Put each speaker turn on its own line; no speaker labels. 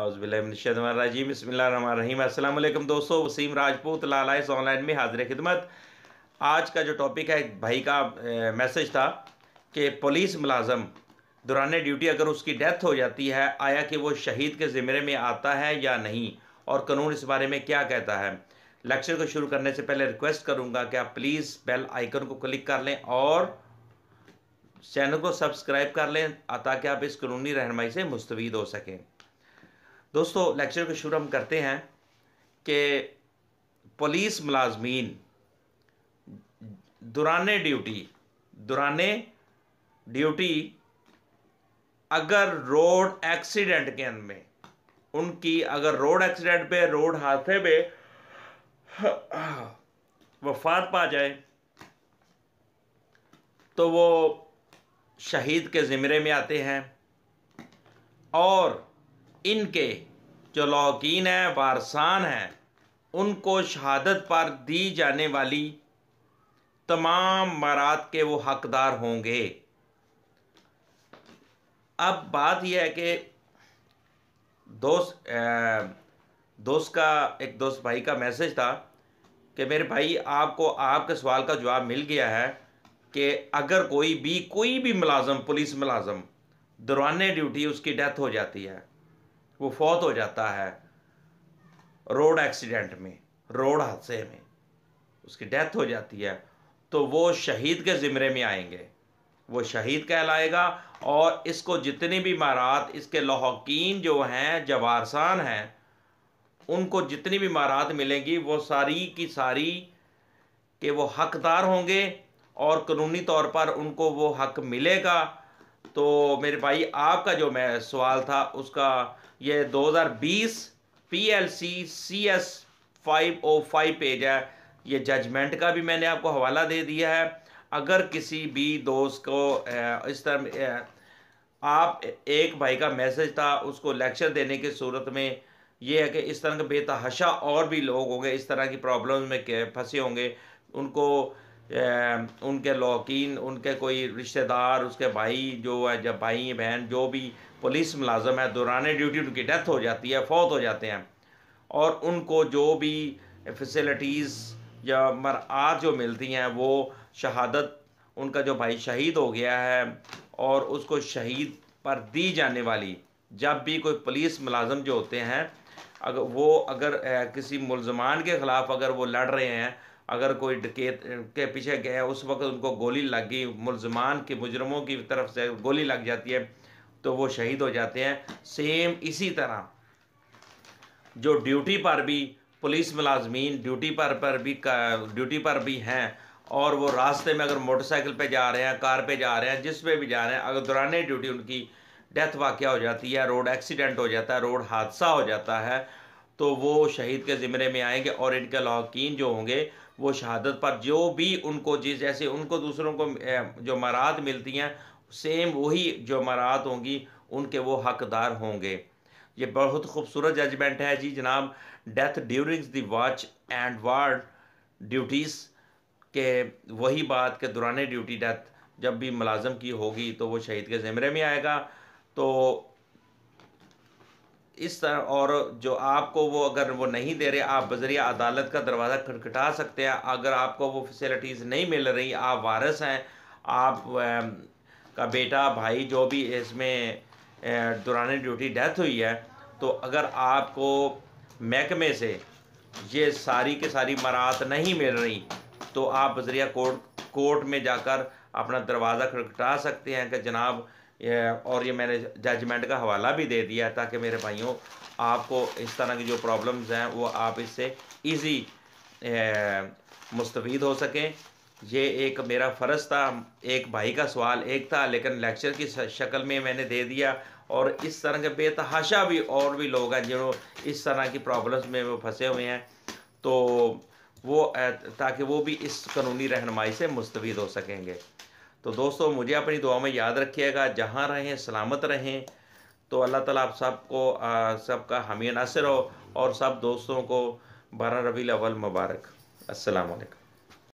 बसमीम दोस्तों वसीम राजपूत लाला इस ऑनलाइन में हाजिर खिदमत आज का जो टॉपिक है भाई का मैसेज था कि पुलिस मुलाजम दुरान ड्यूटी अगर उसकी डेथ हो जाती है आया कि वो शहीद के ज़िम्मे में आता है या नहीं और कानून इस बारे में क्या कहता है लेक्चर को शुरू करने से पहले रिक्वेस्ट करूँगा कि आप प्लीज़ बेल आइकन को क्लिक कर लें और चैनल को सब्सक्राइब कर लें ताकि आप इस कानूनी रहनमाई से मुस्तविद हो सकें दोस्तों लेक्चर को शुरू हम करते हैं कि पुलिस मुलाजमीन दुराने ड्यूटी दुराने ड्यूटी अगर रोड एक्सीडेंट के अंदर में उनकी अगर रोड एक्सीडेंट पे रोड हादसे पे वफात पा जाए तो वो शहीद के ज़िमरे में आते हैं और इनके जो लौकीन है वारसान हैं उनको शहादत पर दी जाने वाली तमाम मारात के वो हकदार होंगे अब बात यह है कि दोस्त दोस्त का एक दोस्त भाई का मैसेज था कि मेरे भाई आपको आपके सवाल का जवाब मिल गया है कि अगर कोई भी कोई भी मुलाजम पुलिस मुलाजम दुराने ड्यूटी उसकी डेथ हो जाती है वो फौत हो जाता है रोड एक्सीडेंट में रोड हादसे में उसकी डेथ हो जाती है तो वो शहीद के ज़िमरे में आएंगे वो शहीद कहलाएगा और इसको जितनी भी महारात इसके लहकिन जो हैं जवारसान हैं उनको जितनी भी महारात मिलेंगी वो सारी की सारी के वो हकदार होंगे और कानूनी तौर पर उनको वो हक मिलेगा तो मेरे भाई आपका जो मैं सवाल था उसका ये 2020 फाइव ओ फाइव पेज है ये जजमेंट का भी मैंने आपको हवाला दे दिया है अगर किसी भी दोस्त को इस तरह आप एक भाई का मैसेज था उसको लेक्चर देने की सूरत में ये है कि इस तरह के बेतहाशा और भी लोग होंगे इस तरह की प्रॉब्लम्स में फंसे होंगे उनको उनके लौकिन उनके कोई रिश्तेदार उसके भाई जो है जब भाई बहन जो भी पुलिस मुलाजम है दौरान ड्यूटी उनकी डेथ हो जाती है फौत हो जाते हैं और उनको जो भी फैसिलिटीज़ या मरात जो मिलती हैं वो शहादत उनका जो भाई शहीद हो गया है और उसको शहीद पर दी जाने वाली जब भी कोई पुलिस मुलाजम जो होते हैं अगर वो अगर किसी मुलजमान के ख़िलाफ़ अगर वो लड़ रहे हैं अगर कोई डकैत के पीछे गया उस वक्त उनको गोली लग गई मुलजमान के मुजरमों की तरफ से गोली लग जाती है तो वो शहीद हो जाते हैं सेम इसी तरह जो ड्यूटी पर भी पुलिस मुलाजमीन ड्यूटी पर पर भी ड्यूटी पर भी हैं और वो रास्ते में अगर मोटरसाइकिल पे जा रहे हैं कार पे जा रहे हैं जिस पे भी जा रहे हैं अगर दौरान ड्यूटी उनकी डेथ वाक़ हो जाती है रोड एक्सीडेंट हो जाता है रोड हादसा हो जाता है तो वो शहीद के ज़िम्मे में आएंगे और इनके लौकिन जो होंगे वो शहादत पर जो भी उनको जिस जैसे उनको दूसरों को जो मराद मिलती हैं सेम वही जो मराद होंगी उनके वो हकदार होंगे ये बहुत खूबसूरत जजमेंट है जी जनाब death durings the watch and ward duties के वही बात के दौरान ड्यूटी डेथ जब भी मुलाजम की होगी तो वो शहीद के ज़िमरे में आएगा तो इस तरह और जो आपको वो अगर वो नहीं दे रहे आप बजरिया अदालत का दरवाज़ा खटखटा सकते हैं अगर आपको वो फैसिलिटीज़ नहीं मिल रही आप वारस हैं आप का बेटा भाई जो भी इसमें दौरान ड्यूटी डेथ हुई है तो अगर आपको महकमे से ये सारी के सारी मरात नहीं मिल रही तो आप बजरिया कोर्ट कोर्ट में जाकर अपना दरवाज़ा खटखटा सकते हैं कि जनाब और ये मैंने जजमेंट का हवाला भी दे दिया ताकि मेरे भाइयों आपको इस तरह की जो प्रॉब्लम्स हैं वो आप इससे ईजी मुस्तफ़ हो सकें ये एक मेरा फ़र्ज़ था एक भाई का सवाल एक था लेकिन लेक्चर की शक्ल में मैंने दे दिया और इस तरह के बेतहाशा भी और भी लोग हैं जो इस तरह की प्रॉब्लम्स में वो फंसे हुए हैं तो वो ताकि वो भी इस कानूनी रहनमाई से मुस्तफ़ हो सकेंगे तो दोस्तों मुझे अपनी दुआ में याद रखिएगा जहाँ रहें सलामत रहें तो अल्लाह ताला आप सबको सबका हामी नासिर हो और सब दोस्तों को बारह रबी अवल मुबारक असलकम